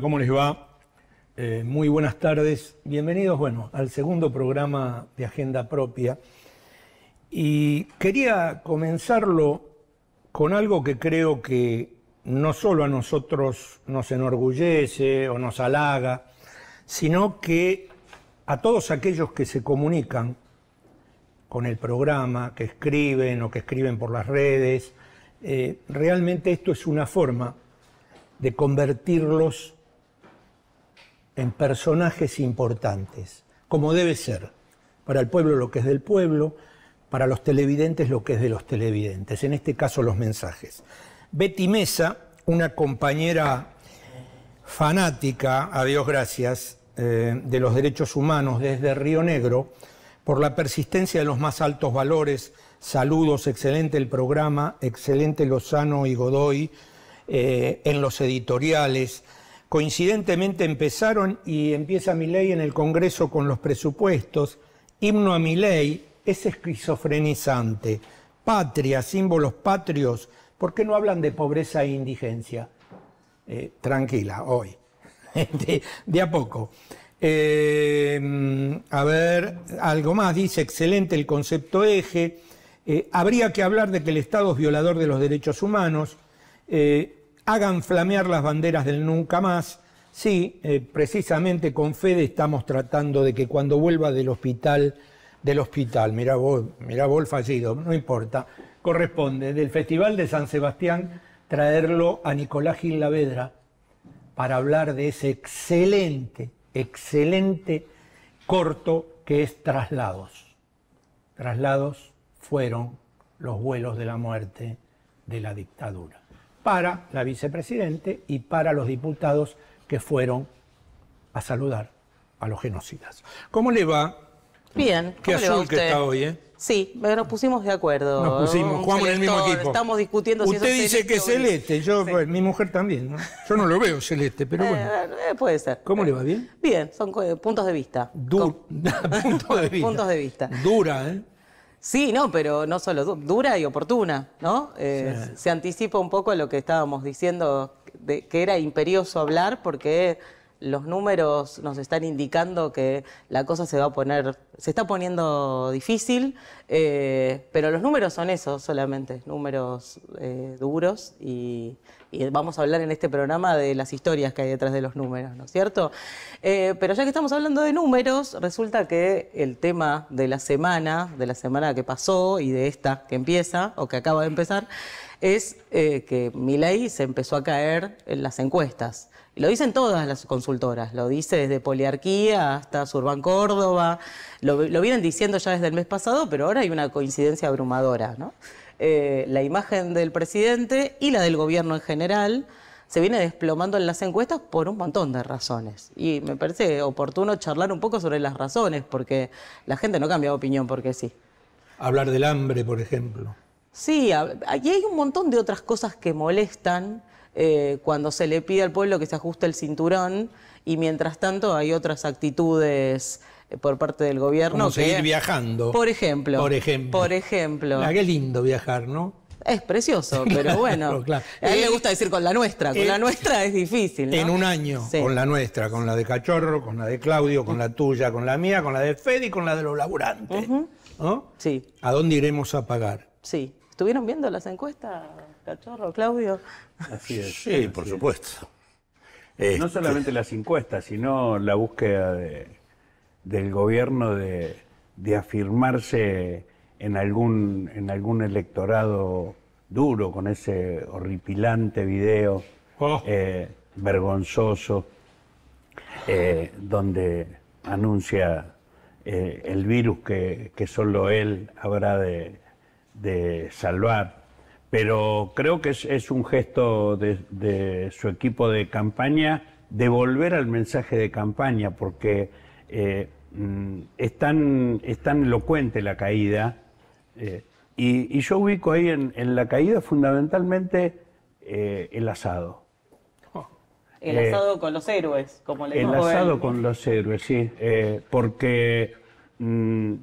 ¿cómo les va? Eh, muy buenas tardes. Bienvenidos, bueno, al segundo programa de Agenda Propia. Y quería comenzarlo con algo que creo que no solo a nosotros nos enorgullece o nos halaga, sino que a todos aquellos que se comunican con el programa, que escriben o que escriben por las redes, eh, realmente esto es una forma de convertirlos en personajes importantes, como debe ser, para el pueblo lo que es del pueblo, para los televidentes lo que es de los televidentes, en este caso los mensajes. Betty Mesa, una compañera fanática, a Dios gracias, eh, de los derechos humanos desde Río Negro, por la persistencia de los más altos valores, saludos, excelente el programa, excelente Lozano y Godoy eh, en los editoriales, Coincidentemente empezaron y empieza mi ley en el Congreso con los presupuestos. Himno a mi ley es esquizofrenizante. Patria, símbolos patrios. ¿Por qué no hablan de pobreza e indigencia? Eh, tranquila, hoy. de, a poco. Eh, a ver, algo más. Dice, excelente el concepto eje. Eh, habría que hablar de que el Estado es violador de los derechos humanos hagan flamear las banderas del nunca más. Sí, eh, precisamente con Fede estamos tratando de que cuando vuelva del hospital, del hospital, mira vos, mira vos fallido, no importa, corresponde del Festival de San Sebastián traerlo a Nicolás Gil Lavedra para hablar de ese excelente, excelente corto que es Traslados. Traslados fueron los vuelos de la muerte de la dictadura para la vicepresidente y para los diputados que fueron a saludar a los genocidas. ¿Cómo le va? Bien. Qué azul que está hoy, ¿eh? Sí, nos pusimos de acuerdo. Nos pusimos, jugamos en el mismo equipo. Estamos discutiendo Usted si dice que es celeste, yo, pues, mi mujer también, ¿no? Yo no lo veo celeste, pero eh, bueno. Eh, puede ser. ¿Cómo le va bien? Bien, son eh, puntos de vista. puntos de vista. puntos de vista. Dura, ¿eh? Sí, no, pero no solo dura y oportuna, ¿no? Eh, se anticipa un poco a lo que estábamos diciendo, de que era imperioso hablar porque los números nos están indicando que la cosa se va a poner, se está poniendo difícil, eh, pero los números son esos, solamente, números eh, duros y, vamos a hablar en este programa de las historias que hay detrás de los números, ¿no es cierto? Eh, pero ya que estamos hablando de números, resulta que el tema de la semana, de la semana que pasó y de esta que empieza o que acaba de empezar, es que eh, que Milei se empezó a caer en las encuestas. lo dicen todas las consultoras, lo dice desde Poliarquía hasta Surban Córdoba, lo, vienen diciendo ya desde el mes pasado, pero ahora hay una coincidencia abrumadora. ¿no? Eh, la imagen del presidente y la del gobierno en general se viene desplomando en las encuestas por un montón de razones. Y me parece oportuno charlar un poco sobre las razones, porque la gente no cambia de opinión porque sí. Hablar del hambre, por ejemplo. Sí, aquí hay un montón de otras cosas que molestan eh, cuando se le pide al pueblo que se ajuste el cinturón y mientras tanto hay otras actitudes eh, por parte del gobierno. Como seguir viajando. Por ejemplo. Por ejemplo. Por ejemplo. Ah, qué lindo viajar, ¿no? Es precioso, pero bueno. Claro. A él me eh, gusta decir con la nuestra, con la nuestra es difícil. En un año, con la nuestra, con la de Cachorro, con la de Claudio, con la tuya, con la mía, con la de Fede y con la de los laburantes. ¿no? Sí. ¿A dónde iremos a pagar? Sí. ¿Estuvieron viendo las encuestas, Cachorro, Claudio? Sí, por supuesto. No este, solamente las encuestas, sino la búsqueda del gobierno de, afirmarse en algún, electorado duro con ese horripilante video oh. eh, vergonzoso eh, donde anuncia eh, el virus que solo él habrá de, de salvar, pero creo que es, un gesto de, su equipo de campaña de volver al mensaje de campaña, porque eh, mm, es, tan, elocuente la caída, eh, y, yo ubico ahí en, la caída fundamentalmente eh, el asado. El asado con los héroes, como le El asado con los héroes, sí, porque... Mm,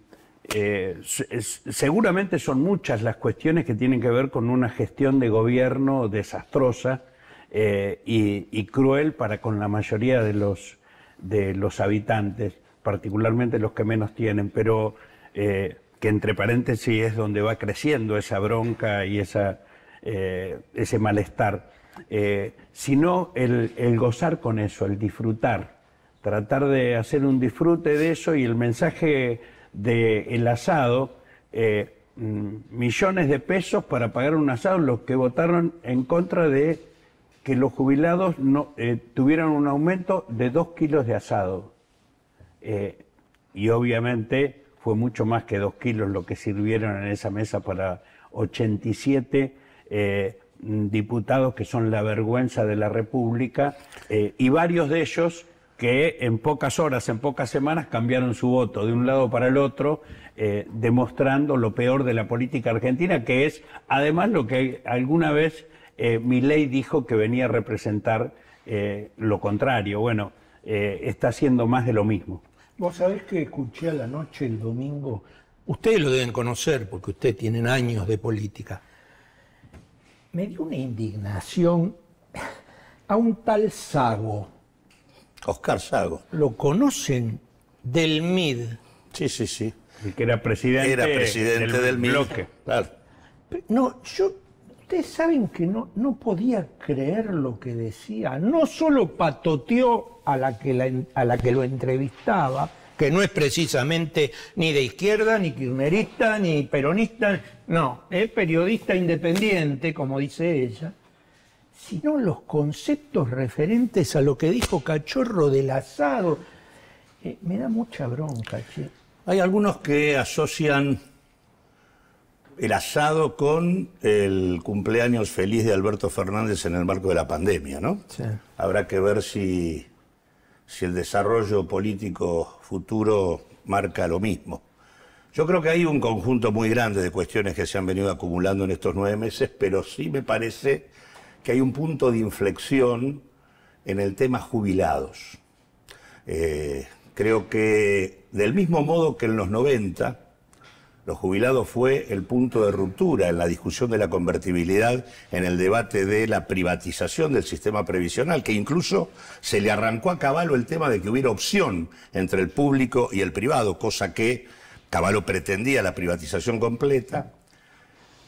eh, seguramente son muchas las cuestiones que tienen que ver con una gestión de gobierno desastrosa eh, y, cruel para con la mayoría de los, de los habitantes, particularmente los que menos tienen, pero eh, que entre paréntesis es donde va creciendo esa bronca y ese malestar, sino el, el gozar con eso, el disfrutar, tratar de hacer un disfrute de eso y el mensaje del asado, eh, mm, millones de pesos para pagar un asado, los que votaron en contra de que los jubilados no, eh, tuvieran un aumento de dos kilos de asado. Eh, y obviamente fue mucho más que dos kilos lo que sirvieron en esa mesa para 87 mm, diputados que son la vergüenza de la República, y varios de ellos que en pocas horas, en pocas semanas cambiaron su voto de un lado para el otro, eh, demostrando lo peor de la política argentina, que es además lo que alguna vez eh, mi ley dijo que venía a representar eh, lo contrario. Bueno, está haciendo más de lo mismo. Vos sabés que escuché a la noche el domingo, ustedes lo deben conocer porque ustedes tienen años de política, me dio una indignación a un tal Sago Oscar Sago. Lo conocen del MID. Sí, sí, sí. El que era presidente, era presidente del, Bloque. Claro. No, yo, ustedes saben que no, no podía creer lo que decía. No solo patoteó a la que, a la que lo entrevistaba, que no es precisamente ni de izquierda, ni kirchnerista, ni peronista, no, es periodista independiente, como dice ella sino los conceptos referentes a lo que dijo Cachorro del asado. Eh, me da mucha bronca, Hay algunos que asocian el asado con el cumpleaños feliz de Alberto Fernández en el marco de la pandemia, ¿no? Habrá que ver si, si el desarrollo político futuro marca lo mismo. Yo creo que hay un conjunto muy grande de cuestiones que se han venido acumulando en estos nueve meses, pero sí me parece que hay un punto de inflexión en el tema jubilados. Eh, creo que del mismo modo que en los 90, los jubilados fue el punto de ruptura en la discusión de la convertibilidad, en el debate de la privatización del sistema previsional, que incluso se le arrancó a Caballo el tema de que hubiera opción entre el público y el privado, cosa que Caballo pretendía la privatización completa.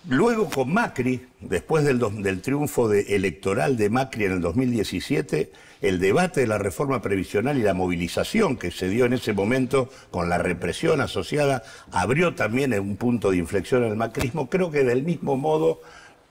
Luego con Macri, después del, triunfo electoral de Macri en el 2017, el debate de la reforma previsional y la movilización que se dio en ese momento con la represión asociada abrió también un punto de inflexión en el macrismo. Creo que del mismo modo,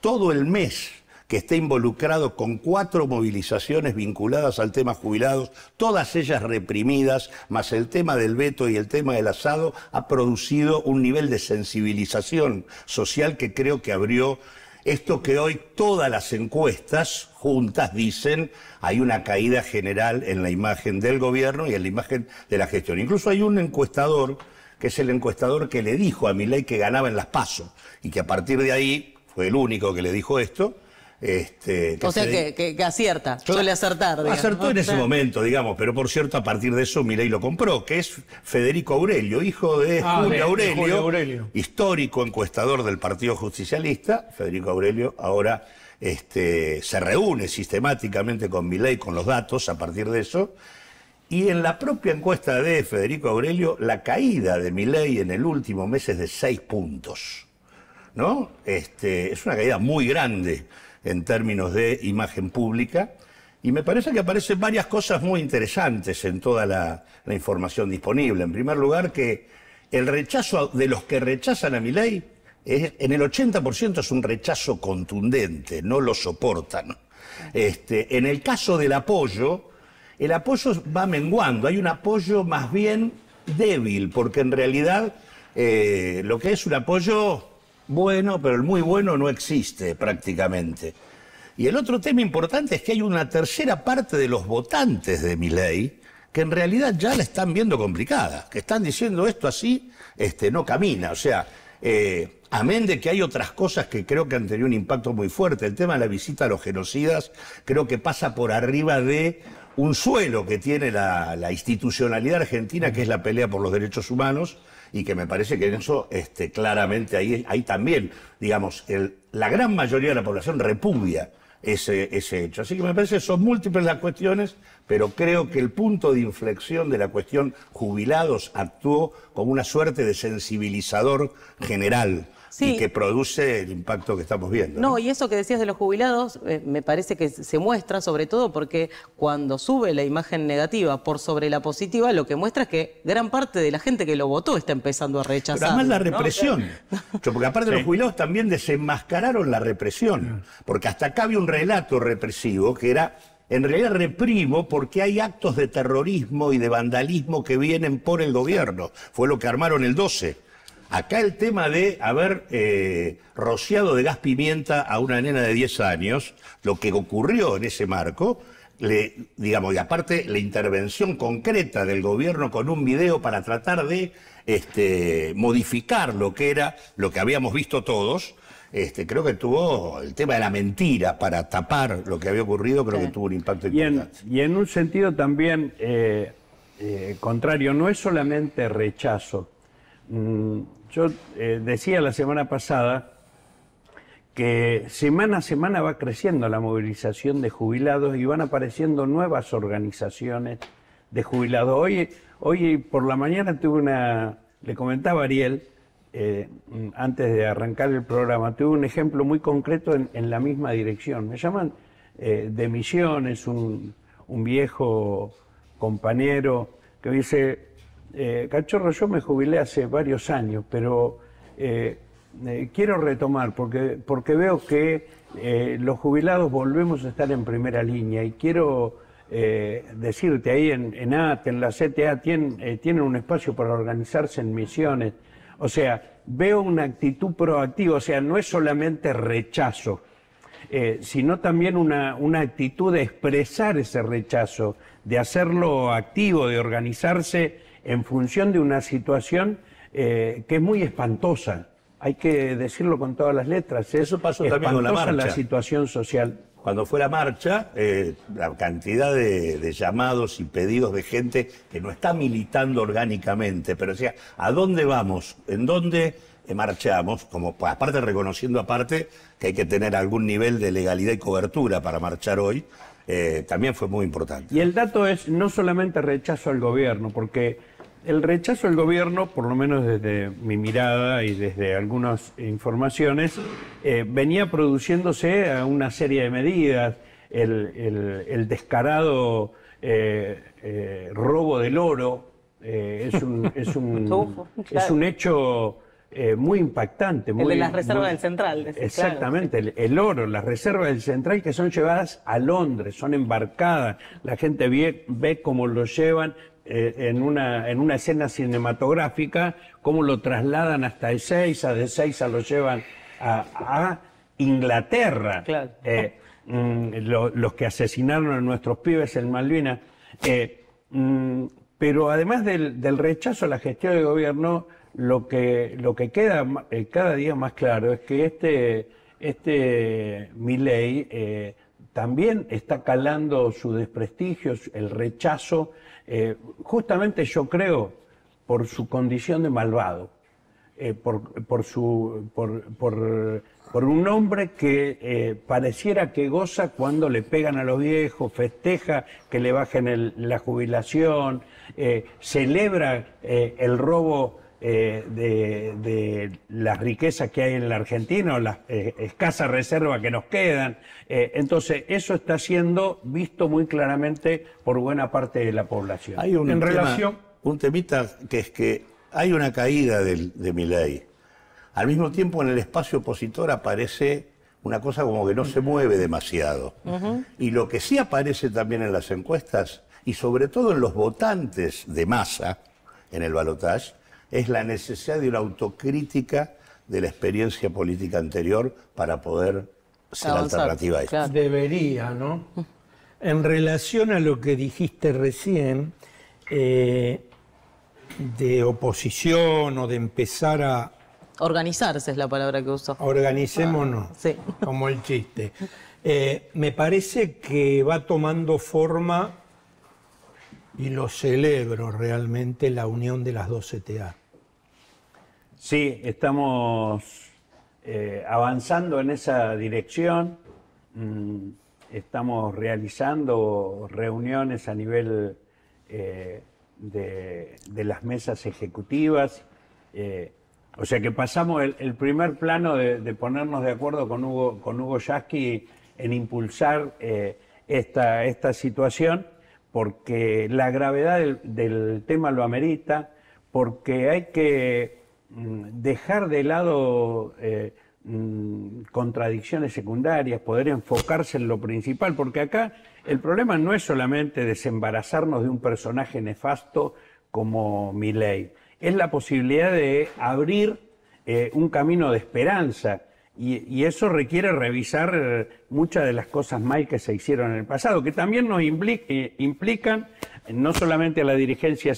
todo el mes que está involucrado con cuatro movilizaciones vinculadas al tema jubilados, todas ellas reprimidas, más el tema del veto y el tema del asado, ha producido un nivel de sensibilización social que creo que abrió esto que hoy todas las encuestas juntas dicen, hay una caída general en la imagen del gobierno y en la imagen de la gestión. Incluso hay un encuestador, que es el encuestador que le dijo a Milei que ganaba en las pasos y que a partir de ahí fue el único que le dijo esto, este, o sea, que, que, acierta, suele acertar. acertó en ese momento, digamos, pero por cierto, a partir de eso Milei lo compró, que es Federico Aurelio, hijo de, ah, Julio, Aurelio, histórico encuestador del Partido Justicialista. Federico Aurelio ahora este, se reúne sistemáticamente con Milei, con los datos a partir de eso. Y en la propia encuesta de Federico Aurelio, la caída de Milei en el último mes es de seis puntos. ¿No? Este, es una caída muy grande en términos de imagen pública. Y me parece que aparecen varias cosas muy interesantes en toda la, información disponible. En primer lugar, que el rechazo de los que rechazan a mi ley es, en el 80% es un rechazo contundente, no lo soportan. Este, en el caso del apoyo, el apoyo va menguando, hay un apoyo más bien débil, porque en realidad eh, lo que es un apoyo bueno, pero el muy bueno no existe prácticamente. Y el otro tema importante es que hay una tercera parte de los votantes de mi ley que en realidad ya la están viendo complicada, que están diciendo esto así, este, no camina. O sea, eh, amén de que hay otras cosas que creo que han tenido un impacto muy fuerte. El tema de la visita a los genocidas creo que pasa por arriba de un suelo que tiene la institucionalidad argentina, que es la pelea por los derechos humanos, y que me parece que en eso este, claramente ahí, también, digamos, la gran mayoría de la población repudia ese, ese hecho. Así que me parece que son múltiples las cuestiones, pero creo que el punto de inflexión de la cuestión jubilados actuó como una suerte de sensibilizador general y que produce el impacto que estamos viendo. No, y eso que decías de los jubilados eh, me parece que se muestra sobre todo porque cuando sube la imagen negativa por sobre la positiva, lo que muestra es que gran parte de la gente que lo votó está empezando a rechazar. Pero además la represión. porque aparte de los jubilados también desenmascararon la represión, porque hasta acá había un relato represivo que era en realidad reprimo porque hay actos de terrorismo y de vandalismo que vienen por el gobierno. Fue lo que armaron el 12. Acá el tema de haber eh, rociado de gas pimienta a una nena de 10 años, lo que ocurrió en ese marco, digamos, y aparte la intervención concreta del gobierno con un video para tratar de este, modificar lo que era, lo que habíamos visto todos, este, creo que tuvo el tema de la mentira para tapar lo que había ocurrido, creo que tuvo un impacto importante. y en un sentido también eh, eh, contrario, no es solamente rechazo, Mm, yo eh, decía la semana pasada que semana a semana va creciendo la movilización de jubilados y van apareciendo nuevas organizaciones de jubilados. Hoy, hoy por la mañana tuve una, le comentaba Ariel, eh, mm, antes de arrancar el programa, tuve un ejemplo muy concreto en, la misma dirección. Me llaman eh, de Misiones, un, un viejo compañero que dice, eh, Cachorro, yo me jubilé hace varios años, pero eh, eh, quiero retomar porque, porque veo que los jubilados volvemos a estar en primera línea y quiero decirte ahí en, en en la CTA, tienen, tienen un espacio para organizarse en misiones. O sea, veo una actitud proactiva, o sea, no es solamente rechazo, sino también una, una, actitud de expresar ese rechazo, de hacerlo activo, de organizarse en función de una situación eh, que es muy espantosa. Hay que decirlo con todas las letras. Eso pasó también con la marcha. la situación social. Cuando fue la marcha, eh, la cantidad de, llamados y pedidos de gente que no está militando orgánicamente, pero decía, ¿a dónde vamos? ¿En dónde eh, marchamos? Como pues, aparte reconociendo aparte que hay que tener algún nivel de legalidad y cobertura para marchar hoy, también fue muy importante. Y el dato es no solamente rechazo al gobierno, porque el rechazo del gobierno, por lo menos desde mi mirada y desde algunas informaciones, eh, venía produciéndose a una serie de medidas. El, descarado eh, eh, robo del oro es, un, hecho muy impactante. Muy, el de las reservas del central. exactamente, el, oro, las reservas del central que son llevadas a Londres, son embarcadas. La gente ve, ve cómo lo llevan eh, en, una, en una escena cinematográfica, cómo lo trasladan hasta Ezeiza, de Ezeiza lo llevan a, Inglaterra. Eh, mm, los que asesinaron a nuestros pibes en Malvinas. Eh, mm, pero además del, rechazo a la gestión de gobierno, lo que, lo que queda cada día más claro es que este, este Miley también está calando su desprestigio, el rechazo eh, justamente yo creo, por su condición de malvado, eh, por, su, por, un hombre que eh, pareciera que goza cuando le pegan a los viejos, festeja que le bajen la jubilación, celebra el robo eh, de, las riquezas que hay en la Argentina o las eh, escasas reservas que nos quedan. Eh, entonces, eso está siendo visto muy claramente por buena parte de la población. Hay un, relación... un temita que es que hay una caída de, de mi ley. Al mismo tiempo, en el espacio opositor aparece una cosa como que no se mueve demasiado. Y lo que sí aparece también en las encuestas, y sobre todo en los votantes de masa, en el balotaje, es la necesidad de una autocrítica de la experiencia política anterior para poder ser alternativa a esto. Debería, ¿no? En relación a lo que dijiste recién, eh, de oposición o de empezar a... Organizarse es la palabra que uso. Organicémonos, sí. como el chiste. Eh, me parece que va tomando forma y lo celebro realmente la unión de las dos CTA. E sí, estamos eh, avanzando en esa dirección. Mm, estamos realizando reuniones a nivel eh, de, las mesas ejecutivas. Eh, o sea que pasamos el, primer plano de, ponernos de acuerdo con Hugo, con Hugo Yasky en impulsar esta, esta situación porque la gravedad del, tema lo amerita, porque hay que mm, dejar de lado eh, mm, contradicciones secundarias, poder enfocarse en lo principal, porque acá el problema no es solamente desembarazarnos de un personaje nefasto como Milley, es la posibilidad de abrir eh, un camino de esperanza y, eso requiere revisar eh, muchas de las cosas mal que se hicieron en el pasado, que también nos eh, implican eh, no solamente a la dirigencia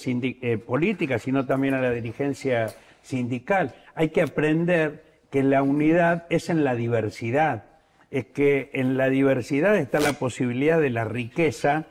política, sino también a la dirigencia sindical. Hay que aprender que la unidad es en la diversidad, es que en la diversidad está la posibilidad de la riqueza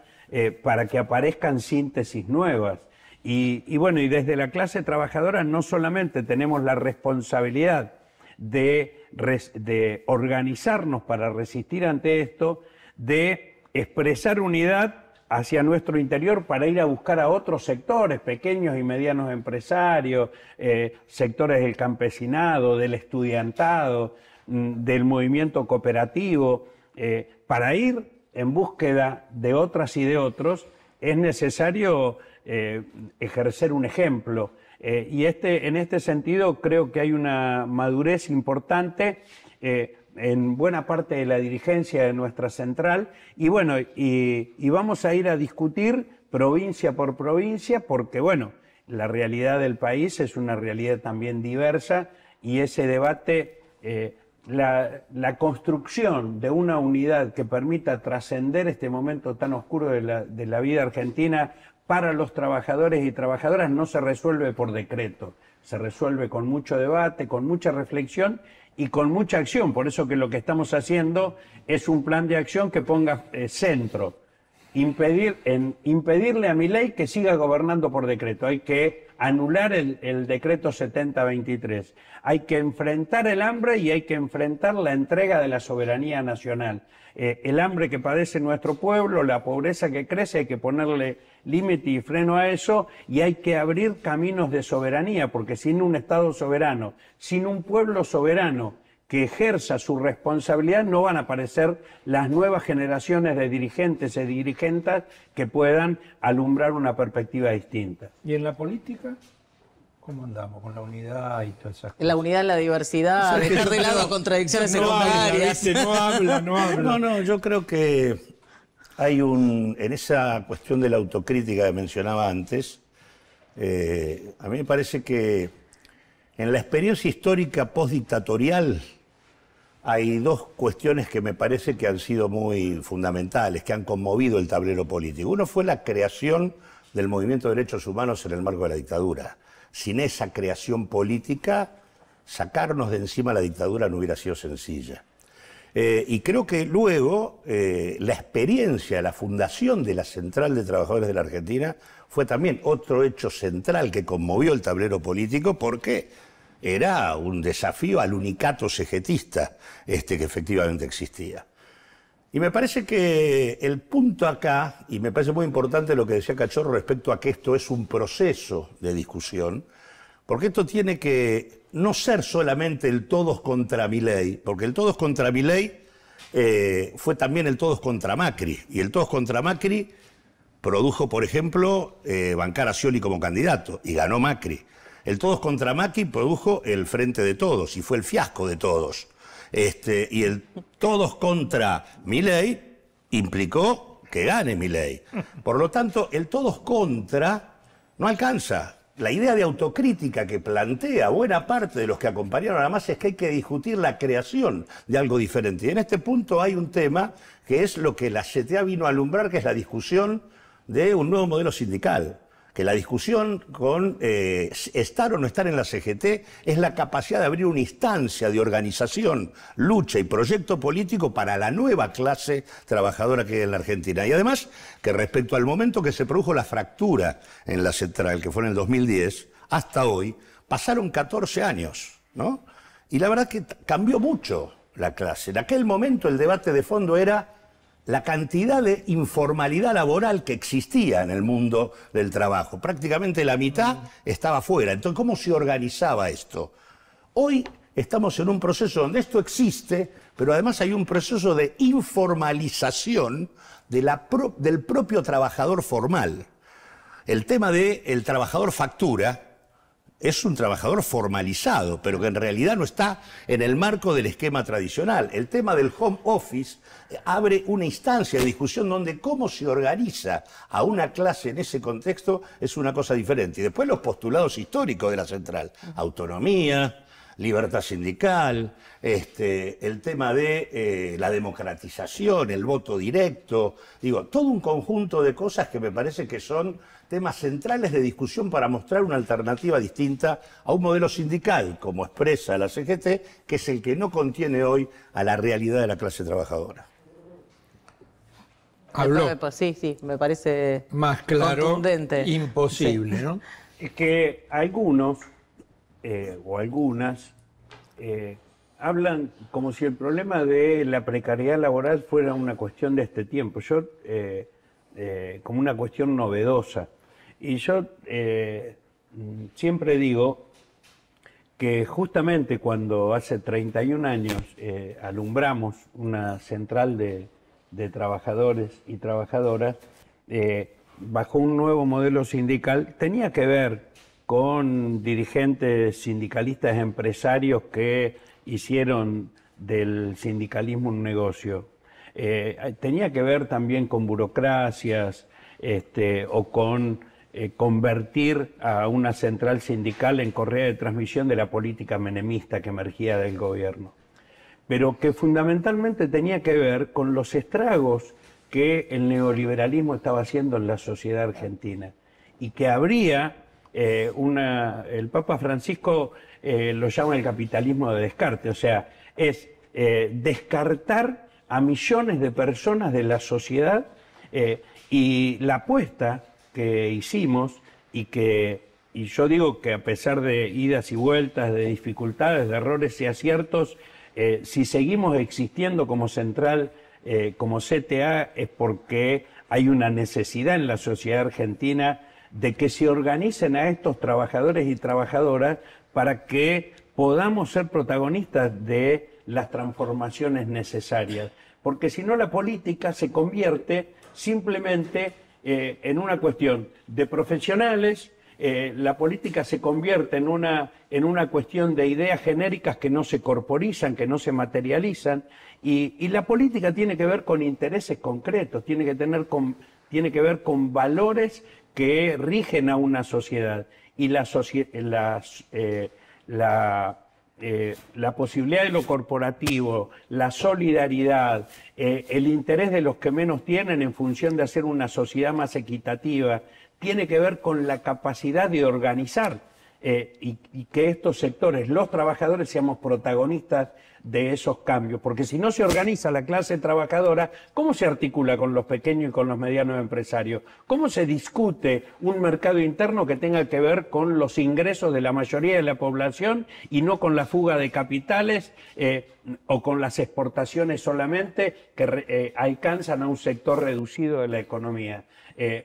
para que aparezcan síntesis nuevas. Y, y bueno, y desde la clase trabajadora no solamente tenemos la responsabilidad, de, organizarnos para resistir ante esto, de expresar unidad hacia nuestro interior para ir a buscar a otros sectores, pequeños y medianos empresarios, eh, sectores del campesinado, del estudiantado, mm, del movimiento cooperativo, eh, para ir en búsqueda de otras y de otros, es necesario eh, ejercer un ejemplo. Eh, y este, en este sentido creo que hay una madurez importante eh, en buena parte de la dirigencia de nuestra central. Y bueno, y, vamos a ir a discutir provincia por provincia porque, bueno, la realidad del país es una realidad también diversa y ese debate... Eh, la, construcción de una unidad que permita trascender este momento tan oscuro de la, vida argentina para los trabajadores y trabajadoras no se resuelve por decreto, se resuelve con mucho debate, con mucha reflexión y con mucha acción. Por eso que lo que estamos haciendo es un plan de acción que ponga eh, centro, impedir, impedirle a mi ley que siga gobernando por decreto. Hay que anular el, decreto 7023. Hay que enfrentar el hambre y hay que enfrentar la entrega de la soberanía nacional. Eh, el hambre que padece nuestro pueblo, la pobreza que crece, hay que ponerle límite y freno a eso y hay que abrir caminos de soberanía, porque sin un Estado soberano, sin un pueblo soberano que ejerza su responsabilidad, no van a aparecer las nuevas generaciones de dirigentes y dirigentas que puedan alumbrar una perspectiva distinta. ¿Y en la política? ¿Cómo andamos con la unidad y todas esas cosas? La unidad, la diversidad, dejar de lado contradicciones secundarias. no habla, no habla. No, no, yo creo que hay un, en esa cuestión de la autocrítica que mencionaba antes, eh, a mí me parece que en la experiencia histórica postdictatorial hay dos cuestiones que me parece que han sido muy fundamentales, que han conmovido el tablero político. Uno fue la creación del movimiento de derechos humanos en el marco de la dictadura. Sin esa creación política, sacarnos de encima la dictadura no hubiera sido sencilla. Eh, y creo que luego eh, la experiencia, la fundación de la Central de Trabajadores de la Argentina fue también otro hecho central que conmovió el tablero político porque era un desafío al unicato segetista este, que efectivamente existía. Y me parece que el punto acá, y me parece muy importante lo que decía Cachorro respecto a que esto es un proceso de discusión, porque esto tiene que no ser solamente el todos contra Milei, porque el todos contra Milei ley eh, fue también el todos contra Macri, y el todos contra Macri produjo, por ejemplo, eh, bancar a como candidato, y ganó Macri. El todos contra Macri produjo el frente de todos, y fue el fiasco de todos. Este, y el todos contra Milei implicó que gane Milei. Por lo tanto, el todos contra no alcanza la idea de autocrítica que plantea buena parte de los que acompañaron a es que hay que discutir la creación de algo diferente. Y en este punto hay un tema que es lo que la CTA vino a alumbrar, que es la discusión de un nuevo modelo sindical que la discusión con eh, estar o no estar en la CGT es la capacidad de abrir una instancia de organización, lucha y proyecto político para la nueva clase trabajadora que hay en la Argentina. Y además que respecto al momento que se produjo la fractura en la central, que fue en el 2010, hasta hoy, pasaron 14 años, ¿no? Y la verdad que cambió mucho la clase. En aquel momento el debate de fondo era la cantidad de informalidad laboral que existía en el mundo del trabajo. Prácticamente la mitad estaba fuera. Entonces, ¿cómo se organizaba esto? Hoy estamos en un proceso donde esto existe, pero además hay un proceso de informalización del propio trabajador formal. El tema del el trabajador factura, es un trabajador formalizado, pero que en realidad no está en el marco del esquema tradicional. El tema del home office eh, abre una instancia de discusión donde cómo se organiza a una clase en ese contexto es una cosa diferente. Y después los postulados históricos de la central, autonomía, libertad sindical, este, el tema de eh, la democratización, el voto directo, digo, todo un conjunto de cosas que me parece que son temas centrales de discusión para mostrar una alternativa distinta a un modelo sindical, como expresa la CGT, que es el que no contiene hoy a la realidad de la clase trabajadora. Habló. Sí, sí, me parece más claro, imposible, ¿no? Es que algunos eh, o algunas eh, hablan como si el problema de la precariedad laboral fuera una cuestión de este tiempo. Yo, eh, como una cuestión novedosa. Y yo eh, siempre digo que justamente cuando hace 31 años eh, alumbramos una central de, trabajadores y trabajadoras, eh, bajo un nuevo modelo sindical, tenía que ver con dirigentes sindicalistas empresarios que hicieron del sindicalismo un negocio. tenía que ver también con burocracias este, o con eh, convertir a una central sindical en correa de transmisión de la política menemista que emergía del gobierno, pero que fundamentalmente tenía que ver con los estragos que el neoliberalismo estaba haciendo en la sociedad argentina y que habría eh, una, el Papa Francisco eh, lo llama el capitalismo de descarte, o sea, es descartar a millones de personas de la sociedad y la apuesta que hicimos y que, y yo digo que a pesar de idas y vueltas, de dificultades, de errores y aciertos, eh, si seguimos existiendo como central, eh, como CTA, es porque hay una necesidad en la sociedad argentina de que se organicen a estos trabajadores y trabajadoras para que podamos ser protagonistas de las transformaciones necesarias. Porque si no, la política se convierte simplemente eh, en una cuestión de profesionales, eh, la política se convierte en una, en una cuestión de ideas genéricas que no se corporizan, que no se materializan, y, la política tiene que ver con intereses concretos, tiene que, tener con, tiene que ver con valores que rigen a una sociedad. Y la, eh, la eh, la posibilidad de lo corporativo, la solidaridad, eh, el interés de los que menos tienen en función de hacer una sociedad más equitativa, tiene que ver con la capacidad de organizar eh, y, que estos sectores, los trabajadores, seamos protagonistas de esos cambios. Porque si no se organiza la clase trabajadora, ¿cómo se articula con los pequeños y con los medianos empresarios? ¿Cómo se discute un mercado interno que tenga que ver con los ingresos de la mayoría de la población y no con la fuga de capitales eh, o con las exportaciones solamente que eh, alcanzan a un sector reducido de la economía?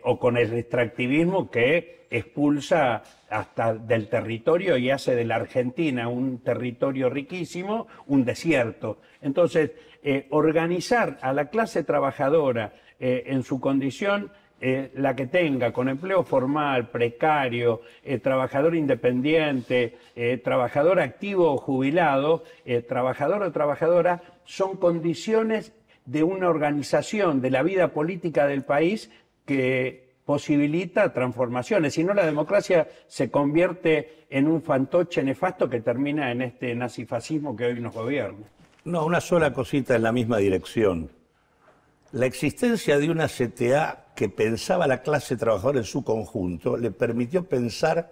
o con el extractivismo que expulsa hasta del territorio y hace de la Argentina un territorio riquísimo, un desierto. Entonces, eh, organizar a la clase trabajadora eh, en su condición, eh, la que tenga, con empleo formal, precario, trabajador independiente, trabajador activo o jubilado, trabajador o trabajadora, son condiciones de una organización de la vida política del país que posibilita transformaciones, si no la democracia se convierte en un fantoche nefasto que termina en este nazifascismo que hoy nos gobierna. No, una sola cosita en la misma dirección. La existencia de una CTA que pensaba la clase trabajadora en su conjunto le permitió pensar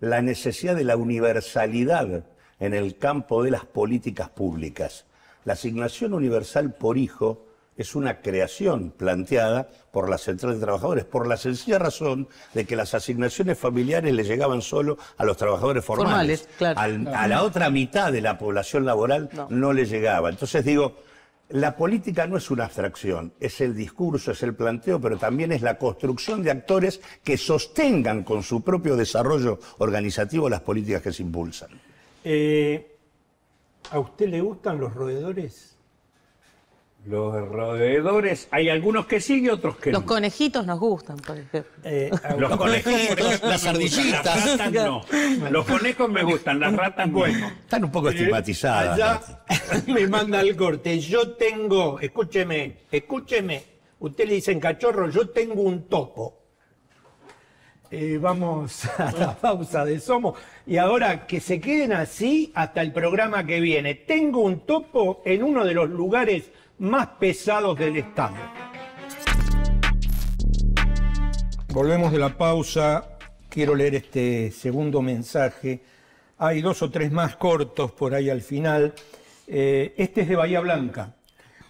la necesidad de la universalidad en el campo de las políticas públicas. La asignación universal por hijo es una creación planteada por la Central de Trabajadores, por la sencilla razón de que las asignaciones familiares le llegaban solo a los trabajadores formales. A la otra mitad de la población laboral no, le llegaba. Entonces digo, la política no es una abstracción, es el discurso, es el planteo, pero también es la construcción de actores que sostengan con su propio desarrollo organizativo las políticas que se impulsan. Eh, ¿A usted le gustan los roedores? Los roedores, hay algunos que sí y otros que no. Los conejitos nos gustan, por ejemplo. Eh, ah, los conejitos, las ardillitas. no. Los conejos me gustan, las ratas bueno. Están un poco eh, estigmatizadas. Ya me manda el corte. Yo tengo, escúcheme, escúcheme. Usted le dicen cachorro, yo tengo un topo. Eh, vamos a la pausa de Somos. Y ahora que se queden así hasta el programa que viene. Tengo un topo en uno de los lugares más pesados del Estado. Volvemos de la pausa. Quiero leer este segundo mensaje. Hay dos o tres más cortos por ahí al final. Eh, este es de Bahía Blanca.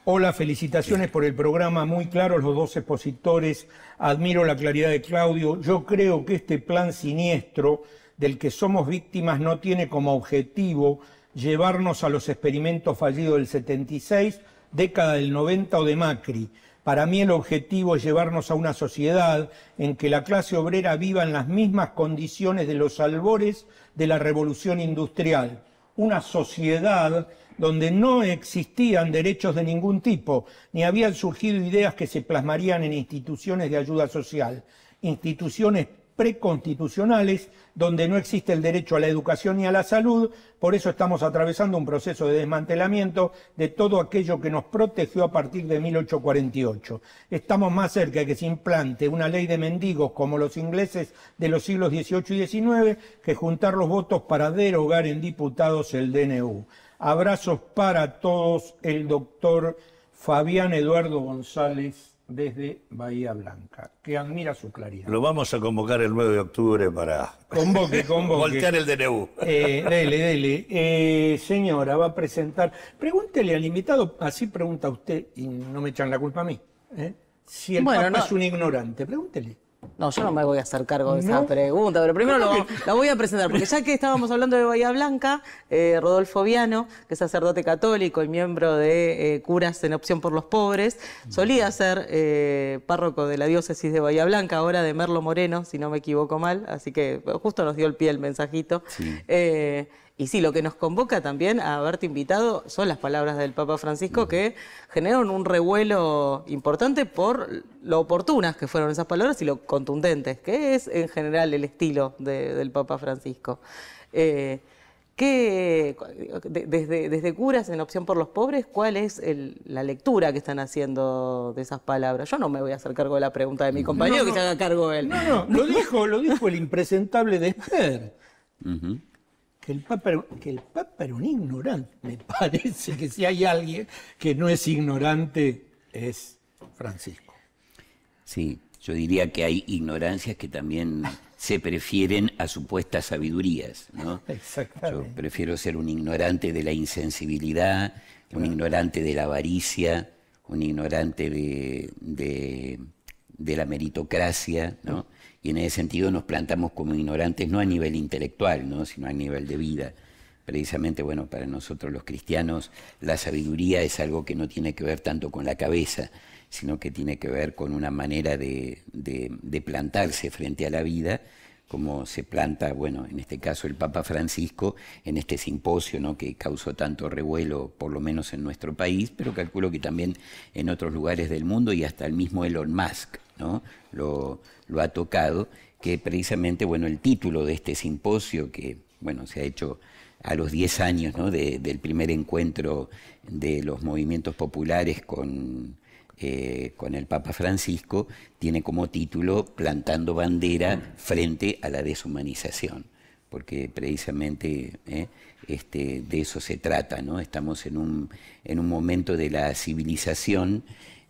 Hola, felicitaciones por el programa, muy claro los dos expositores, admiro la claridad de Claudio, yo creo que este plan siniestro del que somos víctimas no tiene como objetivo llevarnos a los experimentos fallidos del 76, década del 90 o de Macri. Para mí el objetivo es llevarnos a una sociedad en que la clase obrera viva en las mismas condiciones de los albores de la revolución industrial. Una sociedad donde no existían derechos de ningún tipo, ni habían surgido ideas que se plasmarían en instituciones de ayuda social, instituciones preconstitucionales, donde no existe el derecho a la educación ni a la salud, por eso estamos atravesando un proceso de desmantelamiento de todo aquello que nos protegió a partir de 1848. Estamos más cerca de que se implante una ley de mendigos como los ingleses de los siglos XVIII y XIX que juntar los votos para derogar en diputados el DNU. Abrazos para todos, el doctor Fabián Eduardo González desde Bahía Blanca, que admira su claridad. Lo vamos a convocar el 9 de octubre para convoque, voltear el DNU. Eh, dele, dele. Eh, señora, va a presentar. Pregúntele al invitado, así pregunta usted y no me echan la culpa a mí. ¿eh? Si el es un ignorante, pregúntele. No, yo no me voy a hacer cargo de esa pregunta, pero primero la voy a presentar, porque ya que estábamos hablando de Bahía Blanca, eh, Rodolfo Viano, que es sacerdote católico y miembro de eh, Curas en Opción por los Pobres, solía ser eh, párroco de la diócesis de Bahía Blanca, ahora de Merlo Moreno, si no me equivoco mal, así que justo nos dio el pie el mensajito. Y sí, lo que nos convoca también a haberte invitado son las palabras del Papa Francisco que generaron un revuelo importante por lo oportunas que fueron esas palabras y lo contundentes, que es en general el estilo del Papa Francisco. Eh, desde, desde, Curas en Opción por los Pobres, cuál es la lectura que están haciendo de esas palabras? Yo no me voy a hacer cargo de la pregunta de mi compañero, que se haga cargo él. No, no, lo dijo, lo dijo el impresentable de Esper que el, Papa, que el era un ignorante. Me parece que si hay alguien que no es ignorante es Francisco. Sí, yo diría que hay ignorancias que también se prefieren a supuestas sabidurías. ¿no? Yo prefiero ser un ignorante de la insensibilidad, un ignorante de la avaricia, un ignorante de la meritocracia, ¿no? Mm y en ese sentido nos plantamos como ignorantes, no a nivel intelectual, ¿no? sino a nivel de vida. Precisamente, bueno, para nosotros los cristianos la sabiduría es algo que no tiene que ver tanto con la cabeza, sino que tiene que ver con una manera de, plantarse frente a la vida, como se planta, bueno, en este caso el Papa Francisco, en este simposio ¿no? que causó tanto revuelo, por lo menos en nuestro país, pero calculo que también en otros lugares del mundo y hasta el mismo Elon Musk, ¿no? lo ha tocado, que precisamente, bueno, el título de este simposio que, bueno, se ha hecho a los 10 años del primer encuentro de los movimientos populares con, eh, con el Papa Francisco, tiene como título Plantando bandera frente a la deshumanización, porque precisamente ¿eh? este, de eso se trata, ¿no? Estamos en un, en un momento de la civilización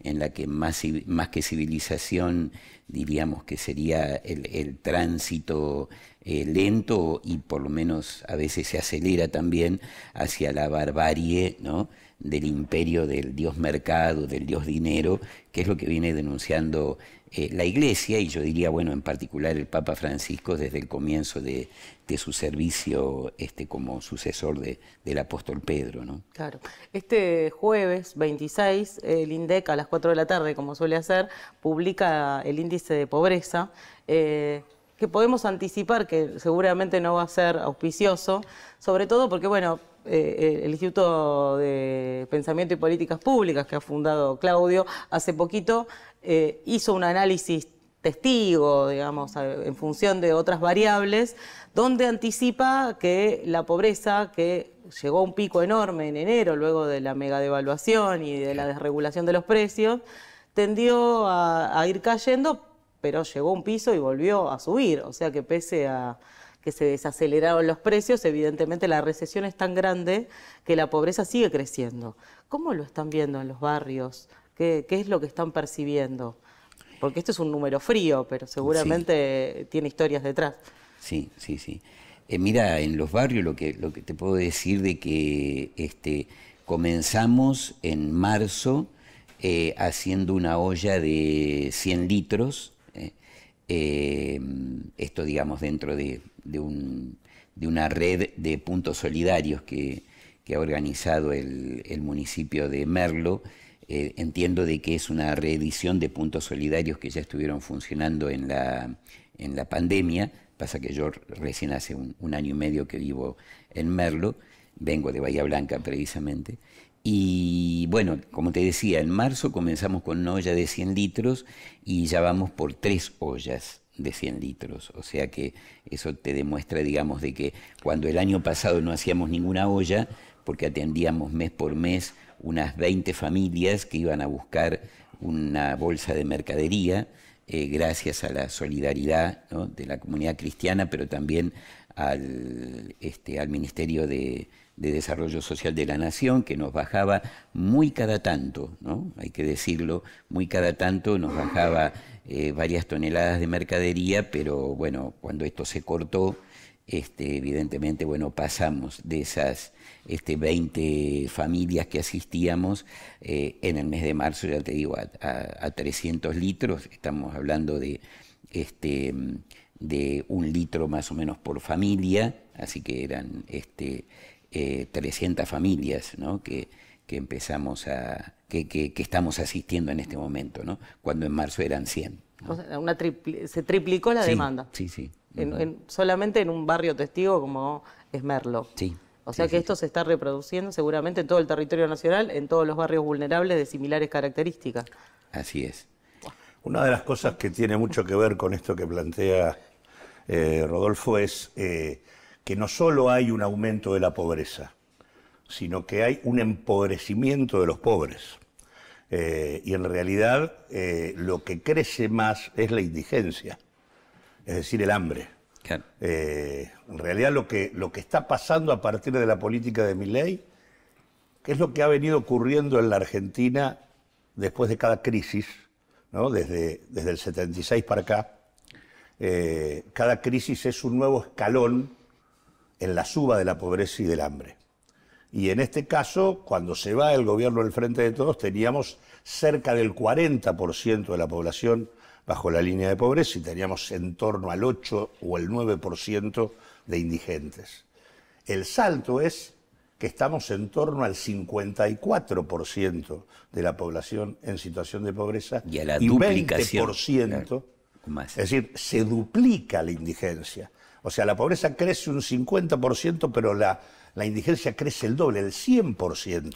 en la que más, más que civilización diríamos que sería el, tránsito eh, lento y por lo menos a veces se acelera también hacia la barbarie ¿no? del imperio del dios mercado, del dios dinero, que es lo que viene denunciando eh, la Iglesia, y yo diría, bueno, en particular el Papa Francisco desde el comienzo de, su servicio este, como sucesor de, del apóstol Pedro. ¿no? Claro. Este jueves 26, el INDEC a las 4 de la tarde, como suele hacer, publica el índice de pobreza. Eh, que podemos anticipar que seguramente no va a ser auspicioso, sobre todo porque, bueno, eh, el Instituto de Pensamiento y Políticas Públicas que ha fundado Claudio hace poquito eh, hizo un análisis testigo, digamos, en función de otras variables, donde anticipa que la pobreza, que llegó a un pico enorme en enero, luego de la mega devaluación y de la desregulación de los precios, tendió a, a ir cayendo, pero llegó a un piso y volvió a subir. O sea que pese a, que se desaceleraron los precios, evidentemente la recesión es tan grande que la pobreza sigue creciendo. ¿Cómo lo están viendo en los barrios, ¿Qué, es lo que están percibiendo? Porque esto es un número frío, pero seguramente tiene historias detrás. Sí, sí, sí. Eh, mira, en los barrios lo que, te puedo decir de que este, comenzamos en marzo eh, haciendo una olla de 100 litros, eh, em, esto digamos dentro de, una red de puntos solidarios que, ha organizado el municipio de Merlo eh, entiendo de que es una reedición de puntos solidarios que ya estuvieron funcionando en la, pandemia. Pasa que yo recién hace un, un año y medio que vivo en Merlo, vengo de Bahía Blanca precisamente. Y bueno, como te decía, en marzo comenzamos con una olla de 100 litros y ya vamos por tres ollas de 100 litros. O sea que eso te demuestra, digamos, de que cuando el año pasado no hacíamos ninguna olla, porque atendíamos mes por mes unas 20 familias que iban a buscar una bolsa de mercadería, eh, gracias a la solidaridad de la comunidad cristiana, pero también al, este, Ministerio de, Desarrollo Social de la Nación, que nos bajaba muy cada tanto, ¿no? hay que decirlo, muy cada tanto nos bajaba eh, varias toneladas de mercadería, pero bueno, cuando esto se cortó, este, evidentemente, bueno, pasamos de esas este, 20 familias que asistíamos, eh, en el mes de marzo, ya te digo, a, 300 litros, estamos hablando de, este, de un litro más o menos por familia, así que eran este, 300 eh, familias que, que empezamos a, que, estamos asistiendo en este momento, ¿no? cuando en marzo eran 100. se triplicó la demanda. Sí, sí. solamente en un barrio testigo como es Sí. O sea que esto se está reproduciendo seguramente en todo el territorio nacional, en todos los barrios vulnerables de similares características. Así es. Una de las cosas que tiene mucho que ver con esto que plantea eh, Rodolfo es eh, que no solo hay un aumento de la pobreza, sino que hay un empobrecimiento de los pobres. Eh, y en realidad lo que crece más es la indigencia, es decir, el hambre. Eh, en realidad lo que, está pasando a partir de la política de ley que es lo que ha venido ocurriendo en la Argentina después de cada crisis, ¿no? desde, desde el 76 para acá, eh, cada crisis es un nuevo escalón en la suba de la pobreza y del hambre. Y en este caso, cuando se va el gobierno del Frente de Todos, teníamos cerca del 40% de la población bajo la línea de pobreza y teníamos en torno al 8 o el 9% de indigentes. El salto es que estamos en torno al 54% de la población en situación de pobreza y, a la 20%. más. Es decir, se duplica la indigencia. O sea, la pobreza crece un 50%, pero la, la indigencia crece el doble, el 100%.